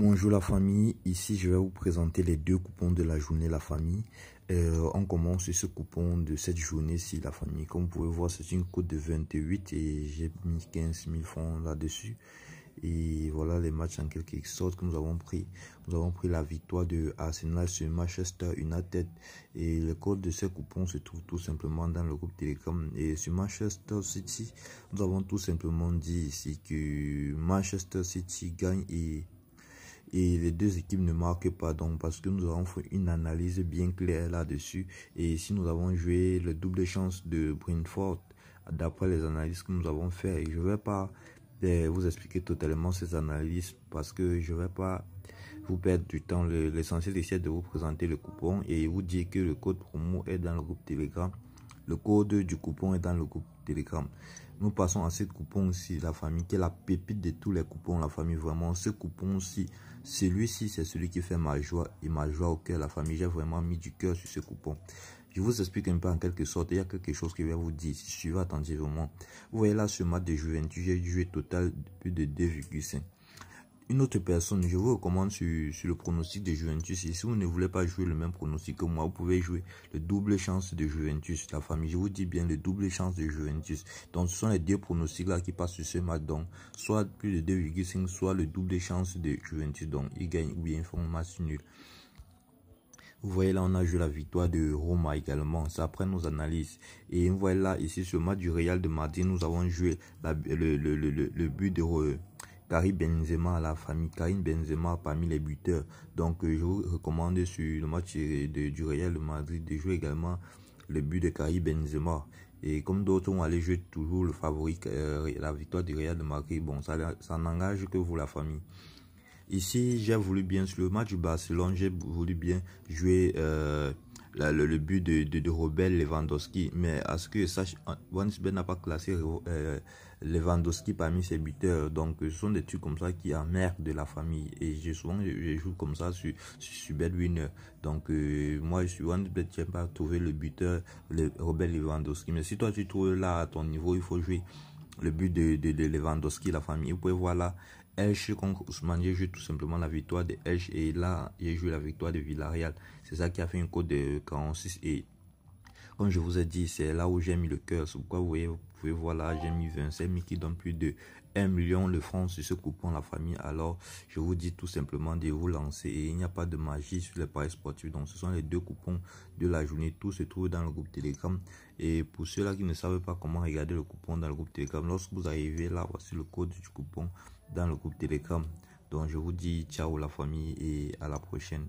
Bonjour la famille, ici je vais vous présenter les deux coupons de la journée la famille. Euh, on commence ce coupon de cette journée si la famille. Comme vous pouvez voir c'est une cote de 28 et j'ai mis 15 000 francs là-dessus. Et voilà les matchs en quelque sorte que nous avons pris. Nous avons pris la victoire de Arsenal sur Manchester United. Et le code de ce coupon se trouve tout simplement dans le groupe télécom Et sur Manchester City, nous avons tout simplement dit ici que Manchester City gagne et et les deux équipes ne marquent pas donc parce que nous avons fait une analyse bien claire là-dessus et si nous avons joué le double chance de Brentford d'après les analyses que nous avons fait je vais pas eh, vous expliquer totalement ces analyses parce que je vais pas vous perdre du temps l'essentiel est de vous présenter le coupon et vous dire que le code promo est dans le groupe Telegram le code du coupon est dans le groupe Telegram. Nous passons à ce coupon aussi, la famille qui est la pépite de tous les coupons, la famille vraiment. Ce coupon ci celui-ci, c'est celui qui fait ma joie et ma joie au cœur. La famille, j'ai vraiment mis du cœur sur ce coupon. Je vous explique un peu en quelque sorte. Il y a quelque chose que je vais vous dire. Si suivez attentivement. Vous voyez là, ce match de Juventus, j'ai joué total plus de 2,5 une autre personne, je vous recommande sur, sur, le pronostic de Juventus. Et si vous ne voulez pas jouer le même pronostic que moi, vous pouvez jouer le double chance de Juventus. La famille, je vous dis bien, le double chance de Juventus. Donc, ce sont les deux pronostics là qui passent sur ce match. Donc, soit plus de 2,5, soit le double chance de Juventus. Donc, ils gagnent ou bien ils font match nul. Vous voyez là, on a joué la victoire de Roma également. Ça après nos analyses. Et vous voyez là, ici, ce match du Real de Madrid, nous avons joué le, le, but de Karim Benzema, la famille Karim Benzema parmi les buteurs. Donc je vous recommande sur le match du Real Madrid de jouer également le but de Karim Benzema. Et comme d'autres on allait jouer toujours le favori, euh, la victoire du Real de Madrid. Bon, ça, n'engage que vous la famille. Ici, j'ai voulu bien, sur le match du Barcelone, j'ai voulu bien jouer... Euh, le, but de, de, de Robert Lewandowski. Mais à ce que sache, Van n'a pas classé euh, Lewandowski parmi ses buteurs. Donc, ce sont des trucs comme ça qui emmerdent de la famille. Et je, souvent, je, joue comme ça sur, sur, winner Donc, euh, moi, je suis Van n'aime pas trouver le buteur le, Robert Lewandowski. Mais si toi, tu trouves là à ton niveau, il faut jouer le but de, de, de Lewandowski, la famille. Vous pouvez voir là, Elche contre Ousmane, il joue tout simplement la victoire de Elche et là, il joué la victoire de Villarreal. C'est ça qui a fait une cote de 46 et comme je vous ai dit, c'est là où j'ai mis le cœur. C'est pourquoi vous voyez, vous pouvez voir là, j'ai mis 25 000 qui donne plus de 1 million de francs sur ce coupon la famille. Alors, je vous dis tout simplement de vous lancer. Et il n'y a pas de magie sur les paris sportifs. Donc, ce sont les deux coupons de la journée. Tout se trouve dans le groupe Telegram. Et pour ceux-là qui ne savent pas comment regarder le coupon dans le groupe Telegram, lorsque vous arrivez là, voici le code du coupon dans le groupe Telegram. Donc, je vous dis ciao la famille et à la prochaine.